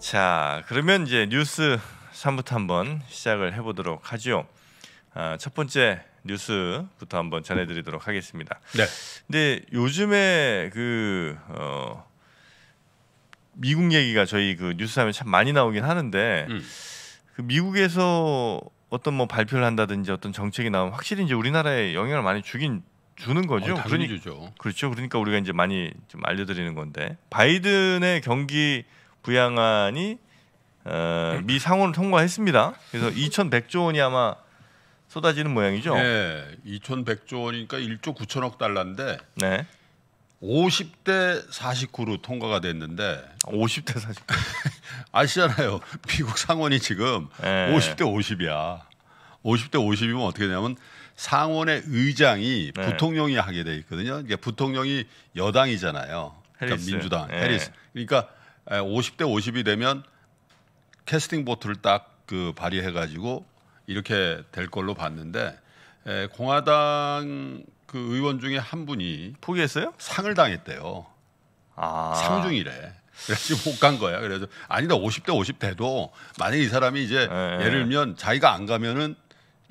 자, 그러면 이제 뉴스 3부터 한번 시작을 해보도록 하죠. 아, 첫 번째 뉴스부터 한번 전해드리도록 하겠습니다. 네. 근데 요즘에 그 어, 미국 얘기가 저희 그 뉴스하면 참 많이 나오긴 하는데 음. 그 미국에서 어떤 뭐 발표를 한다든지 어떤 정책이 나오면 확실히 이제 우리나라에 영향을 많이 주긴 주는 어, 거죠. 어, 그러니, 주죠. 그렇죠. 그러니까 우리가 이제 많이 좀 알려드리는 건데 바이든의 경기 부양안이 어, 네. 미 상원을 통과했습니다. 그래서 2,100조 원이 아마 쏟아지는 모양이죠. 네, 2,100조 원이니까 1조 9천억 달러인데 네. 50대 49로 통과가 됐는데 50대 49 아시잖아요. 미국 상원이 지금 네. 50대 50이야. 50대 50이면 어떻게 되냐면 상원의 의장이 네. 부통령이 하게 돼 있거든요. 그러 부통령이 여당이잖아요. 그러니까 민주당 네. 해리스. 그러니까 50대 50이 되면 캐스팅 보트를 딱 그 발휘해 가지고 이렇게 될 걸로 봤는데 에, 공화당 그 의원 중에 한 분이 포기했어요? 상을 당했대요. 아. 상중이래. 그래서 못 간 거야. 그래서 아니다 50대 50 돼도 만약 이 사람이 이제 네. 예를 들면 자기가 안 가면은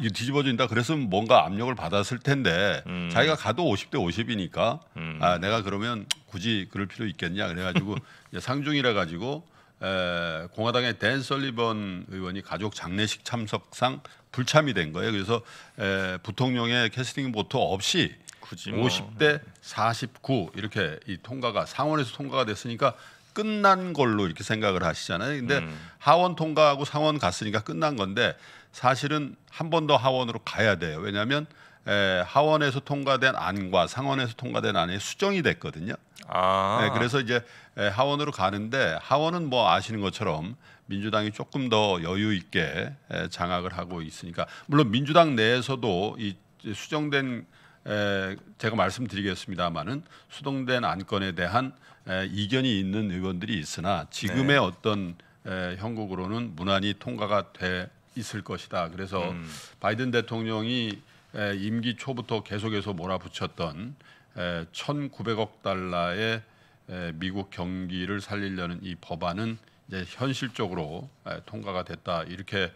이 뒤집어진다. 그랬으면 뭔가 압력을 받았을 텐데 음. 자기가 가도 50대 50이니까 음. 아 내가 그러면 굳이 그럴 필요 있겠냐 그래가지고 상중이라 가지고 에, 공화당의 댄 설리번 의원이 가족 장례식 참석상 불참이 된 거예요. 그래서 에, 부통령의 캐스팅 보트 없이 굳이 뭐. 50대 49 이렇게 이 통과가 상원에서 통과가 됐으니까 끝난 걸로 이렇게 생각을 하시잖아요. 근데 음. 하원 통과하고 상원 갔으니까 끝난 건데 사실은 한 번 더 하원으로 가야 돼요. 왜냐하면 에, 하원에서 통과된 안과 상원에서 통과된 안이 수정이 됐거든요. 아. 네, 그래서 이제 에, 하원으로 가는데 하원은 뭐 아시는 것처럼 민주당이 조금 더 여유 있게 에, 장악을 하고 있으니까 물론 민주당 내에서도 이 수정된 에, 제가 말씀드리겠습니다만은 수동된 안건에 대한 에, 이견이 있는 의원들이 있으나 지금의 네. 어떤 에, 형국으로는 무난히 통과가 돼 있을 것이다. 그래서 음. 바이든 대통령이 임기 초부터 계속해서 몰아붙였던 1,900억 달러의 미국 경기를 살리려는 이 법안은 이제 현실적으로 통과가 됐다. 이렇게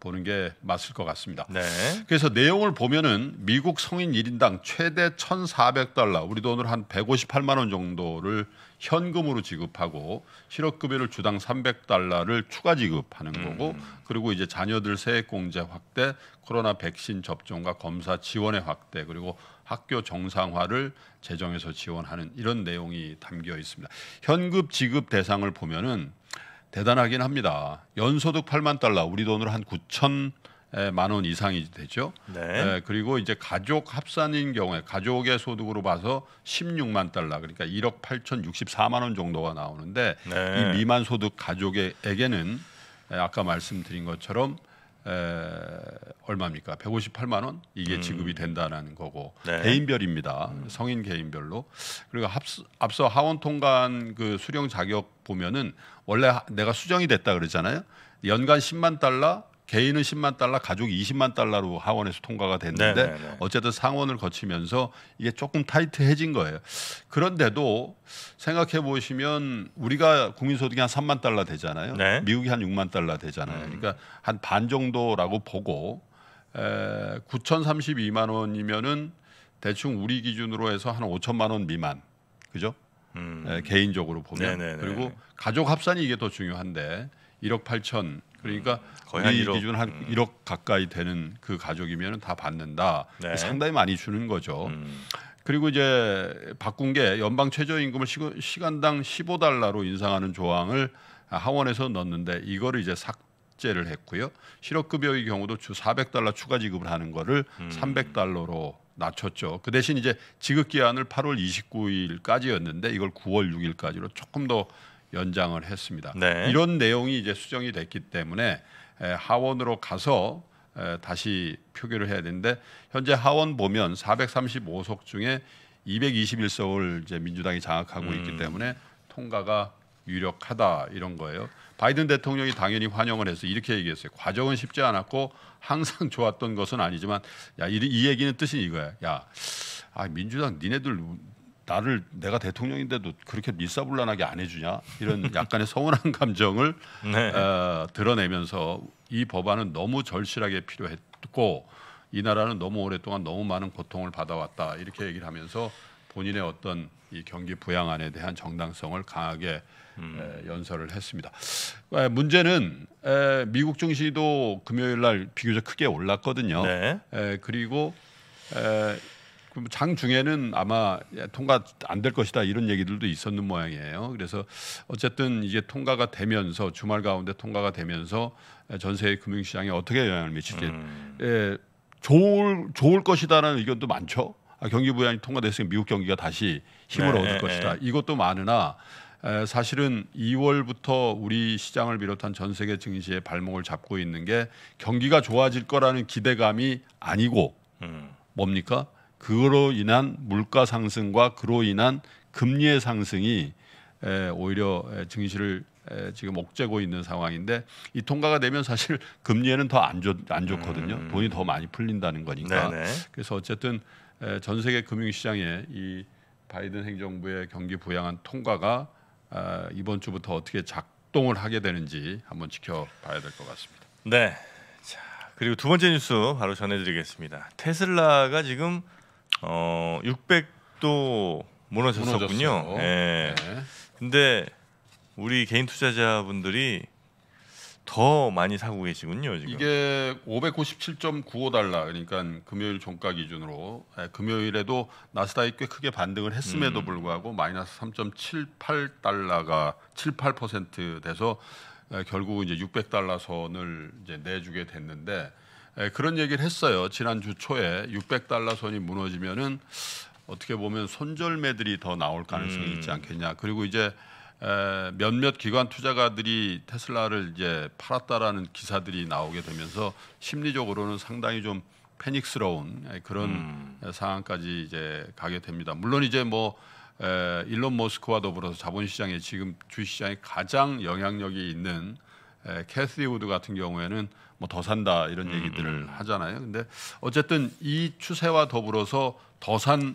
보는 게 맞을 것 같습니다. 네. 그래서 내용을 보면은 미국 성인 1인당 최대 1,400달러, 우리 돈으로 한 158만 원 정도를 현금으로 지급하고 실업급여를 주당 300달러를 추가 지급하는 음. 거고 그리고 이제 자녀들 세액 공제 확대, 코로나 백신 접종과 검사 지원의 확대 그리고 학교 정상화를 재정에서 지원하는 이런 내용이 담겨 있습니다. 현금 지급 대상을 보면은 대단하긴 합니다. 연소득 8만 달러, 우리 돈으로 한 9천 만원 이상이 되죠. 네. 에, 그리고 이제 가족 합산인 경우에 가족의 소득으로 봐서 16만 달러, 그러니까 1억 8,064만 원 정도가 나오는데 네. 이 미만 소득 가족에게는 아까 말씀드린 것처럼 에, 얼마입니까? 158만 원 이게 음. 지급이 된다는 거고 네. 개인별입니다. 음. 성인 개인별로 그리고 합수, 앞서 하원 통관 그 수령 자격 보면은 원래 하, 내가 수정이 됐다 그러잖아요. 연간 10만 달러 개인은 10만 달러, 가족이 20만 달러로 하원에서 통과가 됐는데 네네네. 네, 네. 어쨌든 상원을 거치면서 이게 조금 타이트해진 거예요. 그런데도 생각해 보시면 우리가 국민소득이 한 3만 달러 되잖아요. 네. 미국이 한 6만 달러 되잖아요. 음. 그러니까 한 반 정도라고 보고 에, 9,032만 원이면은 대충 우리 기준으로 해서 한 5천만 원 미만, 그죠? 음. 에, 개인적으로 보면 네네네. 네, 그리고 가족 합산이 이게 더 중요한데 1억 8천 그러니까 거의 우한 1억, 기준 한 음. 1억 가까이 되는 그 가족이면 다 받는다. 네. 상당히 많이 주는 거죠. 음. 그리고 이제 바꾼 게 연방 최저임금을 시간당 15달러로 인상하는 조항을 하원에서 넣었는데 이거를 이제 삭제를 했고요. 실업급여의 경우도 주 400달러 추가 지급을 하는 거를 음. 300달러로 낮췄죠. 그 대신 이제 지급 기한을 8월 29일까지였는데 이걸 9월 6일까지로 조금 더 연장을 했습니다. 네. 이런 내용이 이제 수정이 됐기 때문에 하원으로 가서 다시 표결을 해야 되는데 현재 하원 보면 435석 중에 221석을 이제 민주당이 장악하고 음. 있기 때문에 통과가 유력하다 이런 거예요. 바이든 대통령이 당연히 환영을 해서 이렇게 얘기했어요. 과정은 쉽지 않았고 항상 좋았던 것은 아니지만 야이 이 얘기는 뜻이 이거야. 야, 아 민주당 니네들 나를 내가 대통령인데도 그렇게 일사불란하게 안 해주냐 이런 약간의 서운한 감정을 네. 어, 드러내면서 이 법안은 너무 절실하게 필요했고 이 나라는 너무 오랫동안 너무 많은 고통을 받아왔다 이렇게 얘기를 하면서 본인의 어떤 이 경기 부양안에 대한 정당성을 강하게 음. 에, 연설을 했습니다. 에, 문제는 에, 미국 증시도 금요일 날 비교적 크게 올랐거든요. 네. 그리고 그 뭐 장 중에는 아마 통과 안 될 것이다 이런 얘기들도 있었는 모양이에요. 그래서 어쨌든 이게 통과가 되면서 주말 가운데 통과가 되면서 전세 금융시장에 어떻게 영향을 미칠지 음. 예, 좋을 좋을 것이다라는 의견도 많죠. 아, 경기 부양이 통과됐으니 미국 경기가 다시 힘을 네, 얻을 네, 것이다. 네. 이것도 많으나 에, 사실은 2월부터 우리 시장을 비롯한 전 세계 증시의 발목을 잡고 있는 게 경기가 좋아질 거라는 기대감이 아니고 음. 뭡니까? 그로 인한 물가 상승과 그로 인한 금리의 상승이 오히려 증시를 지금 옥죄고 있는 상황인데 이 통과가 되면 사실 금리에는 더 안 좋거든요. 음. 돈이 더 많이 풀린다는 거니까. 네네. 그래서 어쨌든 전 세계 금융시장에 이 바이든 행정부의 경기 부양한 통과가 아, 이번 주부터 어떻게 작동을 하게 되는지 한번 지켜봐야 될 것 같습니다. 네. 자 그리고 두 번째 뉴스 바로 전해드리겠습니다. 테슬라가 지금 어 600도 무너졌었군요. 예. 네. 근데 우리 개인 투자자분들이 더 많이 사고 계시군요. 지금. 이게 597.95달러 그러니까 금요일 종가 기준으로 예, 금요일에도 나스닥이 꽤 크게 반등을 했음에도 음. 불구하고 마이너스 3.78달러가 78% 돼서 예, 결국 이제 600달러 선을 이제 내주게 됐는데 예, 그런 얘기를 했어요. 지난주 초에 600달러 선이 무너지면은 어떻게 보면 손절매들이 더 나올 가능성이 있지 음. 않겠냐. 그리고 이제 에, 몇몇 기관 투자가들이 테슬라를 이제 팔았다라는 기사들이 나오게 되면서 심리적으로는 상당히 좀 패닉스러운 예, 그런 음. 상황까지 이제 가게 됩니다. 물론 이제 뭐 에, 일론 머스크와 더불어서 자본시장에 지금 주시장에 가장 영향력이 있는 캐시 우드 같은 경우에는 뭐 더 산다 이런 음, 얘기들을 음, 하잖아요. 근데 어쨌든 이 추세와 더불어서 더 산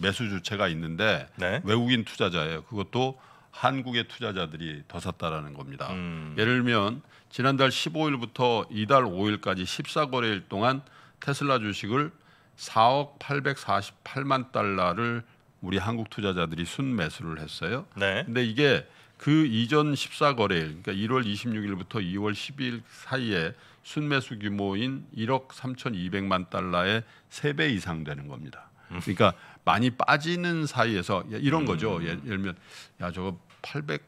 매수 주체가 있는데 네? 외국인 투자자예요. 그것도 한국의 투자자들이 더 샀다라는 겁니다. 음. 예를 들면 지난달 15일부터 이달 5일까지 14거래일 동안 테슬라 주식을 4억 848만 달러를 우리 한국 투자자들이 순매수를 했어요. 네. 근데 이게 그 이전 14거래일 그러니까 1월 26일부터 2월 12일 사이에 순매수 규모인 1억 3,200만 달러의 3배 이상 되는 겁니다. 그러니까 많이 빠지는 사이에서 예, 이런 거죠. 음. 예, 예를 들면 야 저거 800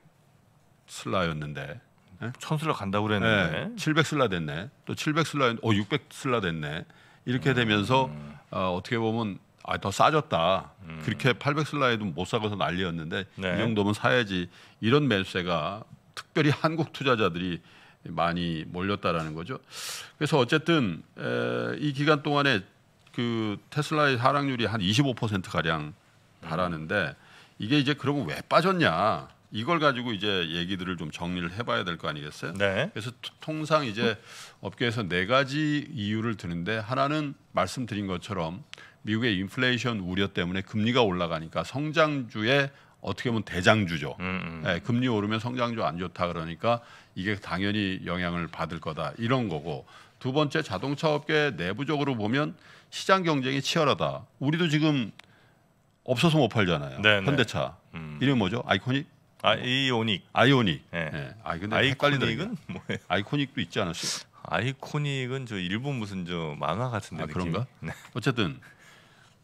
슬라였는데 예? 천 슬라 간다고 그랬는데 네, 700 슬라 됐네. 또 700 슬라 어600 슬라 됐네. 이렇게 되면서 음. 어, 어떻게 보면 아, 더 싸졌다. 음. 그렇게 800슬라이드 못 사고서 난리였는데 네. 이 정도면 사야지. 이런 매수세가 특별히 한국 투자자들이 많이 몰렸다라는 거죠. 그래서 어쨌든 에, 이 기간 동안에 그 테슬라의 하락률이 한25% 가량 달하는데 이게 이제 그러면 왜 빠졌냐? 이걸 가지고 이제 얘기들을 좀 정리를 해봐야 될 거 아니겠어요? 네. 그래서 통상 이제 업계에서 네 가지 이유를 드는데 하나는 말씀드린 것처럼 미국의 인플레이션 우려 때문에 금리가 올라가니까 성장주에 어떻게 보면 대장주죠. 음, 음. 예, 금리 오르면 성장주 안 좋다 그러니까 이게 당연히 영향을 받을 거다 이런 거고 두 번째 자동차 업계 내부적으로 보면 시장 경쟁이 치열하다. 우리도 지금 없어서 못 팔잖아요. 네네. 네. 현대차 음. 이름 뭐죠? 아이코닉? 아이오닉. 아이오닉. 예. 예. 아 근데 아이코닉은 뭐예요? 아이코닉도 있지 않았어요? 아이코닉은 저 일본 무슨 저 만화 같은데 아, 느낌? 그런가? 네. 어쨌든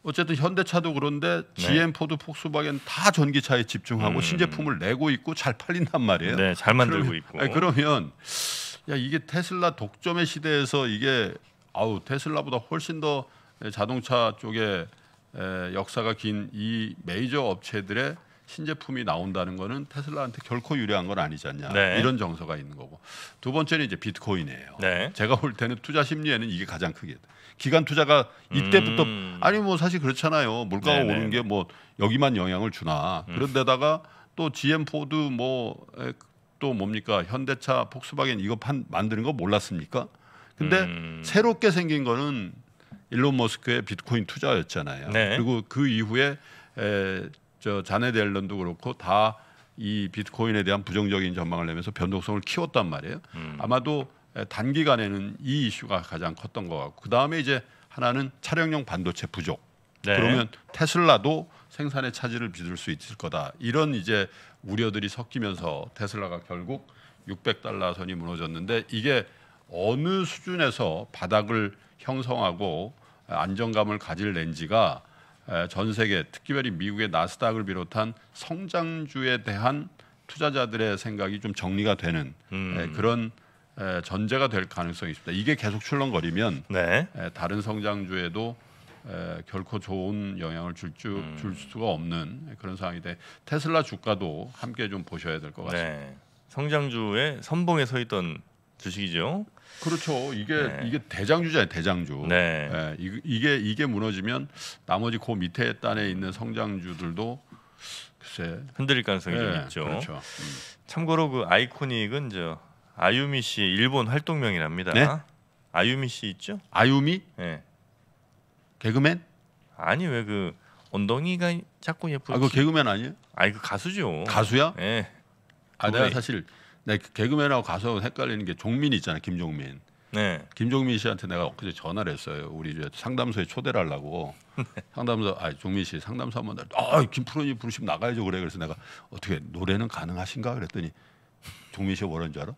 어쨌든 현대차도 그런데 GM, 네. 포드, 폭스바겐 다 전기차에 집중하고 음. 신제품을 내고 있고 잘 팔린단 말이에요. 네, 잘 만들고 그러면, 있고. 아니, 그러면 야 이게 테슬라 독점의 시대에서 이게 아우 테슬라보다 훨씬 더 자동차 쪽에 에, 역사가 긴 이 메이저 업체들의 신제품이 나온다는 거는 테슬라한테 결코 유리한 건 아니지 않냐 네. 이런 정서가 있는 거고 두 번째는 이제 비트코인이에요. 네. 제가 볼 때는 투자 심리에는 이게 가장 크게 기간 투자가 이때부터 음. 아니 뭐 사실 그렇잖아요 물가가 네네. 오는게뭐 네. 여기만 영향을 주나 음. 그런데다가 또 GM 포드 뭐 또 뭡니까 현대차 폭스바겐 이거 판 만드는 거 몰랐습니까? 근데 음. 새롭게 생긴 거는 일론 머스크의 비트코인 투자였잖아요. 네. 그리고 그 이후에 에, 저 자네드 앨런도 그렇고 다 이 비트코인에 대한 부정적인 전망을 내면서 변동성을 키웠단 말이에요. 음. 아마도 단기간에는 이 이슈가 가장 컸던 것 같고 그 다음에 이제 하나는 차량용 반도체 부족. 네. 그러면 테슬라도 생산의 차질을 빚을 수 있을 거다. 이런 이제 우려들이 섞이면서 테슬라가 결국 600달러 선이 무너졌는데 이게 어느 수준에서 바닥을 형성하고 안정감을 가질 렌즈가 전 세계 특별히 미국의 나스닥을 비롯한 성장주에 대한 투자자들의 생각이 좀 정리가 되는 음. 그런 전제가 될 가능성이 있습니다. 이게 계속 출렁거리면 네. 다른 성장주에도 결코 좋은 영향을 줄, 줄, 음. 줄 수가 없는 그런 상황이 돼 테슬라 주가도 함께 좀 보셔야 될 것 같습니다. 네. 성장주의 선봉에 서 있던 주식이죠. 그렇죠. 이게 네. 이게 대장주잖아요. 대장주. 네. 네. 이, 게 이게 무너지면 나머지 그 밑에 단에 있는 성장주들도 글쎄 흔들릴 가능성이 네. 좀 있죠. 그렇죠. 음. 참고로 그 아이코닉은 저 아유미 씨 일본 활동명이랍니다. 네? 아유미 씨 있죠? 아유미? 네. 개그맨? 아니 왜그 엉덩이가 자꾸 예쁘지? 아그 개그맨 아니에요? 아니 그 가수죠. 가수야? 네. 아 내가 사실 내 네, 그 개그맨하고 가서 헷갈리는 게 종민 있잖아요. 김종민. 네. 김종민 씨한테 내가 엊그제 전화를 했어요. 우리 이 상담소에 초대를 하려고. 네. 상담소 아 종민 씨 상담소 한번 아 김프로님 부르시면 나가야죠 그래. 그래서 내가 어떻게 노래는 가능하신가 그랬더니 종민 씨가 뭐라는 줄 알아?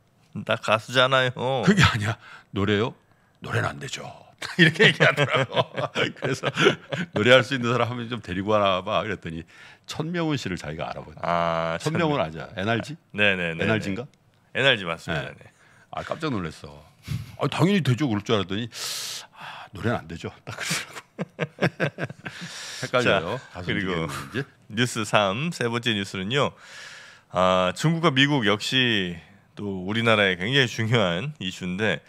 나 가수잖아요. 그게 아니야. 노래요? 노래는 안 되죠. 이렇게 얘기하더라고. 그래서 노래할 수 있는 사람 하면 좀 데리고 와나 봐. 그랬더니 천명훈 씨를 자기가 알아보네. 아, 천명훈 아자. NRG? 아, 네네네. n r 지인가 NRG 맞습니다. 네. 네. 아 깜짝 놀랐어. 아, 당연히 되죠 그럴 줄 알았더니 아, 노래는 안 되죠. 딱 그러더라고. 헷갈려요. 자, 그리고 뉴스 3세 번째 뉴스는요. 아, 중국과 미국 역시 또 우리나라에 굉장히 중요한 이슈인데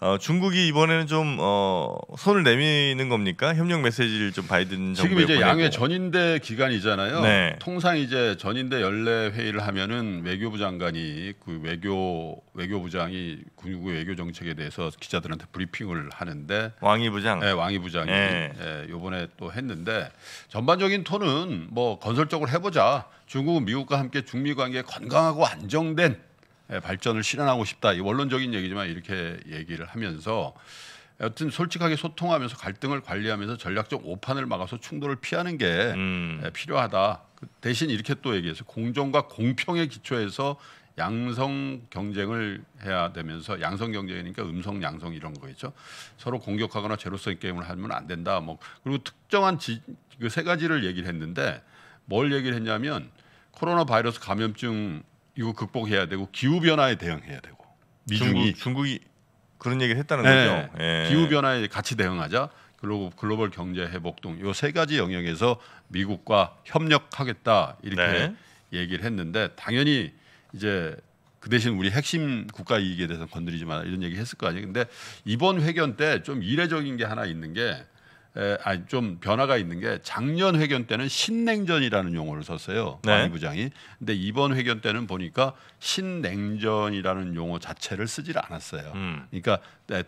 어, 중국이 이번에는 좀 어, 손을 내미는 겁니까? 협력 메시지를 좀 바이든 정부에 지금 이제 보내고. 양회 전인대 기간이잖아요. 네. 통상 이제 전인대 연례 회의를 하면은 외교부 장관이 그 외교 외교부장이 군국 외교 정책에 대해서 기자들한테 브리핑을 하는데 왕이 부장, 네, 왕이 부장이 네. 예, 이번에 또 했는데 전반적인 톤은 뭐 건설적으로 해보자. 중국은 미국과 함께 중미 관계 건강하고 안정된 예, 발전을 실현하고 싶다. 이 원론적인 얘기지만 이렇게 얘기를 하면서 여튼 솔직하게 소통하면서 갈등을 관리하면서 전략적 오판을 막아서 충돌을 피하는 게 음. 예, 필요하다. 그 대신 이렇게 또 얘기해서 공정과 공평의 기초에서 양성 경쟁을 해야 되면서 양성 경쟁이니까 음성 양성 이런 거겠죠. 서로 공격하거나 제로성 게임을 하면 안 된다. 뭐 그리고 특정한 그세 가지를 얘기를 했는데 뭘 얘기를 했냐면 코로나 바이러스 감염증 이거 극복해야 되고 기후 변화에 대응해야 되고 미중이 중국, 이 그런 얘기를 했다는 네. 거죠. 예. 기후 변화에 같이 대응하자. 글로벌, 글로벌 경제 회복 등요세 가지 영역에서 미국과 협력하겠다 이렇게 네. 얘기를 했는데 당연히 이제 그 대신 우리 핵심 국가 이익에 대해서 건드리지 마라 이런 얘기 했을 거 아니에요. 근데 이번 회견 때 좀 이례적인 게 하나 있는 게 에, 아좀 변화가 있는 게 작년 회견 때는 신냉전이라는 용어를 썼어요 네. 관 부장이. 근데 이번 회견 때는 보니까 신냉전이라는 용어 자체를 쓰질 않았어요. 음. 그러니까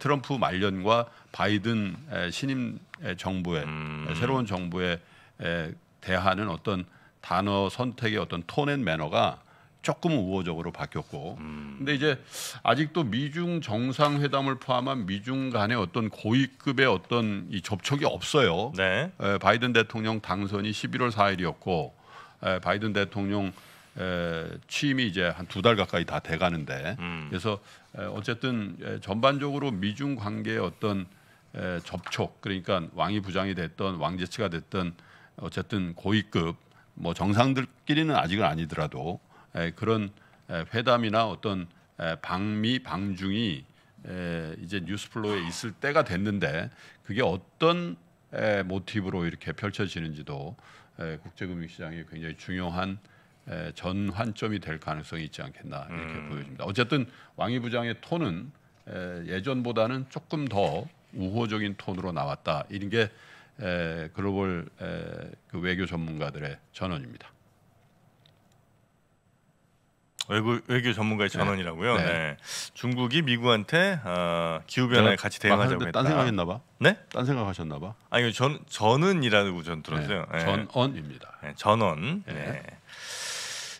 트럼프 말년과 바이든 신임 정부의 음. 새로운 정부에 에, 대하는 어떤 단어 선택의 어떤 톤앤 매너가 조금은 우호적으로 바뀌었고 음. 근데 이제 아직도 미중 정상회담을 포함한 미중 간의 어떤 고위급의 어떤 이 접촉이 없어요. 네. 에, 바이든 대통령 당선이 11월 4일이었고 에, 바이든 대통령 에, 취임이 이제 한 두 달 가까이 다 돼가는데 음. 그래서 에, 어쨌든 에, 전반적으로 미중 관계의 어떤 에, 접촉 그러니까 왕이 부장이 됐던 왕제치가 됐던 어쨌든 고위급 뭐 정상들끼리는 아직은 아니더라도 그런 회담이나 어떤 방미 방중이 이제 뉴스플로에 있을 때가 됐는데 그게 어떤 모티브로 이렇게 펼쳐지는지도 국제금융시장이 굉장히 중요한 전환점이 될 가능성이 있지 않겠나 이렇게 음. 보여집니다. 어쨌든 왕이 부장의 톤은 예전보다는 조금 더 우호적인 톤으로 나왔다. 이런 게 글로벌 그 외교 전문가들의 전언입니다. 외교, 외교 전문가의 네. 전원이라고요. 네. 네. 중국이 미국한테 어, 기후 변화에 같이 대응하자고 했다. 딴 생각했나 봐. 네? 딴 생각하셨나 봐. 아니 전 전은이라고 전 들었어요. 네. 전언입니다. 네. 네, 전원.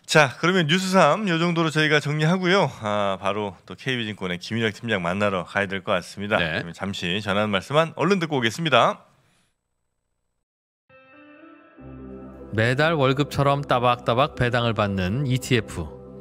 자 그러면 뉴스 3요 정도로 저희가 정리하고요. 아, 바로 또 KB증권의 김일혁 팀장 만나러 가야 될 것 같습니다. 잠시 전하는 말씀만 얼른 듣고 오겠습니다. 매달 월급처럼 따박따박 배당을 받는 ETF.